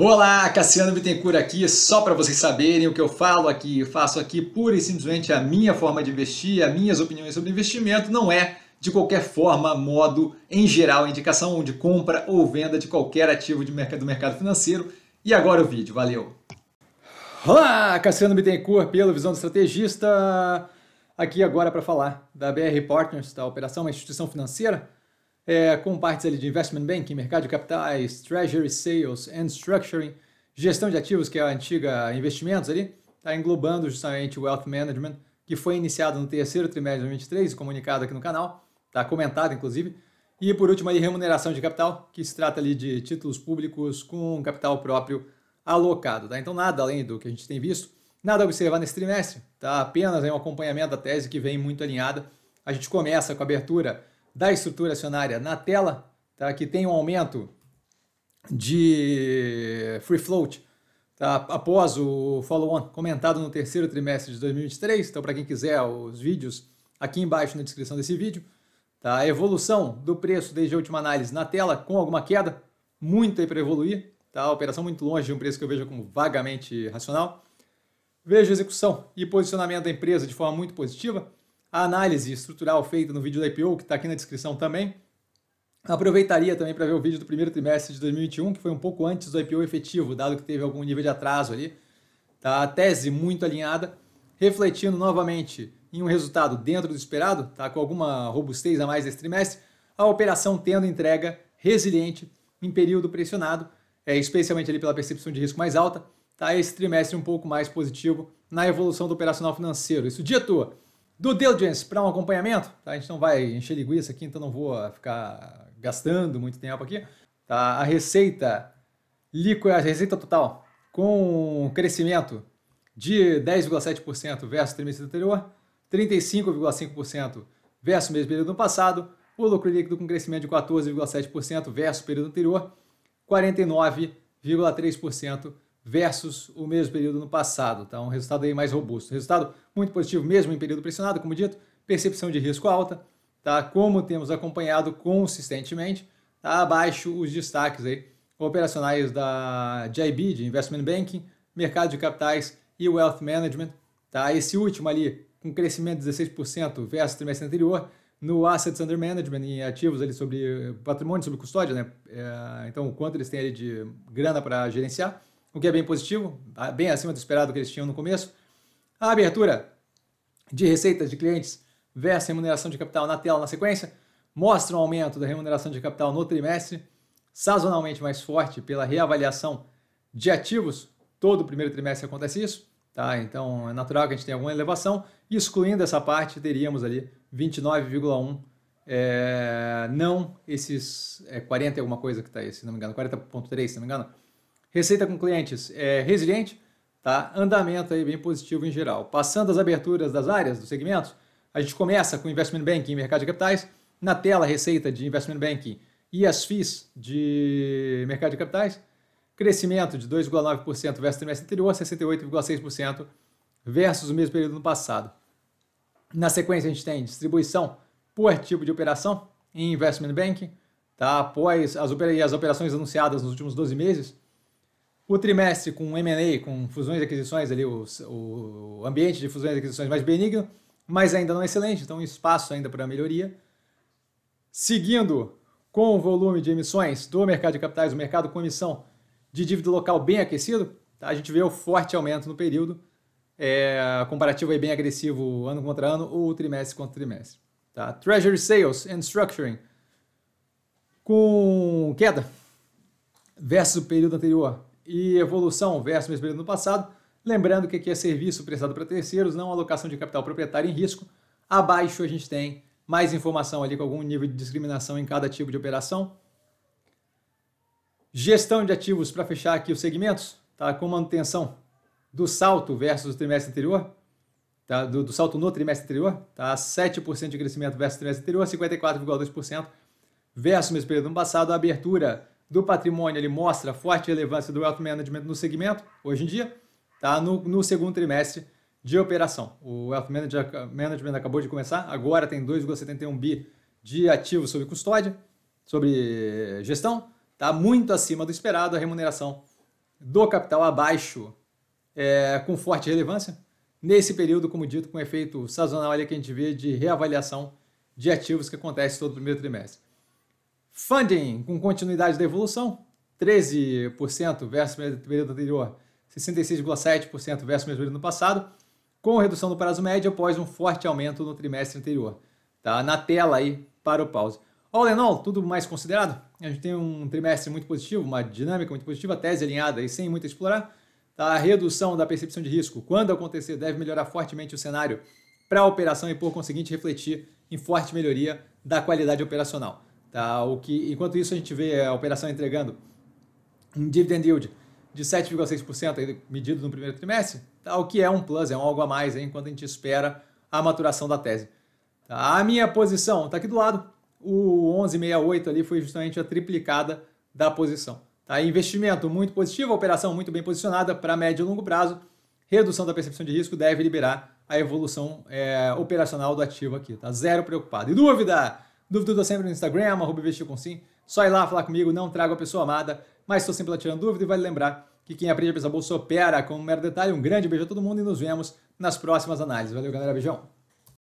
Olá, Cassiano Bittencourt aqui, só para vocês saberem o que eu falo aqui, eu faço aqui pura e simplesmente a minha forma de investir, as minhas opiniões sobre investimento, não é de qualquer forma, modo, em geral, indicação de compra ou venda de qualquer ativo de mercado, do mercado financeiro. E agora o vídeo, valeu! Olá, Cassiano Bittencourt pelo Visão do Estrategista, aqui agora para falar da BR Partners, da Operação, uma instituição financeira, é, com partes ali de investment banking, mercado de capitais, treasury sales and structuring, gestão de ativos, que é a antiga investimentos ali, está englobando justamente o wealth management, que foi iniciado no terceiro trimestre de 2023, comunicado aqui no canal, está comentado inclusive. E por último, aí, remuneração de capital, que se trata ali de títulos públicos com capital próprio alocado. Tá? Então, nada além do que a gente tem visto, nada a observar nesse trimestre, tá? apenas aí, um acompanhamento da tese que vem muito alinhada. A gente começa com a abertura da estrutura acionária na tela, tá? que tem um aumento de free float tá? após o follow-on comentado no terceiro trimestre de 2023. Então, para quem quiser os vídeos, aqui embaixo na descrição desse vídeo. Tá? A evolução do preço desde a última análise na tela, com alguma queda, muito aí para evoluir. Tá? A operação muito longe de um preço que eu vejo como vagamente racional. Vejo execução e posicionamento da empresa de forma muito positiva a análise estrutural feita no vídeo da IPO, que está aqui na descrição também. Aproveitaria também para ver o vídeo do primeiro trimestre de 2021, que foi um pouco antes do IPO efetivo, dado que teve algum nível de atraso ali. Tá? A tese muito alinhada, refletindo novamente em um resultado dentro do esperado, tá? com alguma robustez a mais nesse trimestre, a operação tendo entrega resiliente em período pressionado, é, especialmente ali pela percepção de risco mais alta, tá? esse trimestre um pouco mais positivo na evolução do operacional financeiro. Isso dia tua do diligence para um acompanhamento. Tá? A gente não vai encher linguiça aqui, então não vou ficar gastando muito tempo aqui. Tá? A receita líquida, a receita total com crescimento de 10,7% versus o trimestre anterior, 35,5% versus o mesmo período do passado, o lucro líquido com crescimento de 14,7% versus o período anterior, 49,3% versus o mesmo período no passado, tá? Um resultado aí mais robusto. Resultado muito positivo mesmo em período pressionado, como dito, percepção de risco alta, tá? Como temos acompanhado consistentemente, tá? Abaixo os destaques aí operacionais da JB, de Investment Banking, mercado de capitais e Wealth Management, tá? Esse último ali com crescimento de 16% versus o trimestre anterior, no Assets Under Management, em ativos ali sobre patrimônio, sobre custódia, né? É, então, o quanto eles têm ali de grana para gerenciar, o que é bem positivo, bem acima do esperado que eles tinham no começo. A abertura de receitas de clientes versus remuneração de capital na tela na sequência mostra um aumento da remuneração de capital no trimestre, sazonalmente mais forte pela reavaliação de ativos. Todo o primeiro trimestre acontece isso, tá? Então é natural que a gente tenha alguma elevação. Excluindo essa parte, teríamos ali 29,1 é, não esses é, 40 alguma coisa que está aí, se não me engano, 40,3, se não me engano, Receita com clientes é resiliente, tá? Andamento aí bem positivo em geral. Passando as aberturas das áreas, dos segmentos, a gente começa com investment banking e mercado de capitais. Na tela, receita de investment banking e as FIIs de mercado de capitais. Crescimento de 2,9% versus o trimestre anterior, 68,6% versus o mesmo período no passado. Na sequência, a gente tem distribuição por tipo de operação em investment banking, tá? após as, as operações anunciadas nos últimos 12 meses, o trimestre com M&A, com fusões e aquisições ali, o, o ambiente de fusões e aquisições mais benigno, mas ainda não excelente, então espaço ainda para melhoria. Seguindo com o volume de emissões do mercado de capitais, o mercado com emissão de dívida local bem aquecido, tá? a gente vê o forte aumento no período, é, comparativo aí bem agressivo ano contra ano ou trimestre contra trimestre. Tá? Treasury Sales and Structuring com queda versus o período anterior, e evolução versus mesmo período no passado. Lembrando que aqui é serviço prestado para terceiros, não alocação de capital proprietário em risco. Abaixo a gente tem mais informação ali com algum nível de discriminação em cada tipo de operação. Gestão de ativos para fechar aqui os segmentos, tá? Com manutenção do salto versus o trimestre anterior, tá? do, do salto no trimestre anterior, tá? 7% de crescimento versus o trimestre anterior, 54,2% versus o mesmo período no passado, a abertura do patrimônio, ele mostra a forte relevância do Wealth Management no segmento, hoje em dia, está no, no segundo trimestre de operação. O Wealth Management acabou de começar, agora tem 2,71 bi de ativos sob custódia, sobre gestão, está muito acima do esperado, a remuneração do capital abaixo, é, com forte relevância, nesse período, como dito, com efeito sazonal ali que a gente vê de reavaliação de ativos que acontece todo o primeiro trimestre. Funding com continuidade da evolução, 13% versus o período anterior, 66,7% versus o mesmo período no passado, com redução do prazo médio após um forte aumento no trimestre anterior. Tá na tela aí para o pause. All in all, tudo mais considerado, a gente tem um trimestre muito positivo, uma dinâmica muito positiva, tese alinhada e sem muito explorar. Tá? A redução da percepção de risco, quando acontecer, deve melhorar fortemente o cenário para a operação e, por conseguinte, refletir em forte melhoria da qualidade operacional. Tá? O que, enquanto isso, a gente vê a operação entregando um dividend yield de 7,6% medido no primeiro trimestre, tá? o que é um plus, é um algo a mais, hein? enquanto a gente espera a maturação da tese. Tá? A minha posição está aqui do lado, o 1168 ali foi justamente a triplicada da posição. Tá? Investimento muito positivo, operação muito bem posicionada para médio e longo prazo, redução da percepção de risco deve liberar a evolução é, operacional do ativo aqui, tá? Zero preocupado. E dúvida? Dúvida eu sempre no Instagram, arroba com sim. Só ir lá falar comigo, não trago a pessoa amada, mas estou sempre lá tirando dúvida e vale lembrar que quem aprende a pensar bolsa opera. Com um mero detalhe, um grande beijo a todo mundo e nos vemos nas próximas análises. Valeu, galera. Beijão.